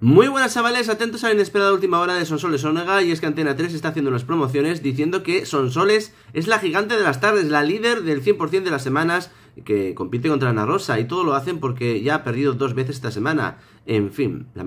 Muy buenas chavales, atentos a la inesperada última hora de Sonsoles Onega y es que Antena 3 está haciendo unas promociones diciendo que Sonsoles es la gigante de las tardes, la líder del 100% de las semanas que compite contra Ana Rosa y todo lo hacen porque ya ha perdido dos veces esta semana. En fin, la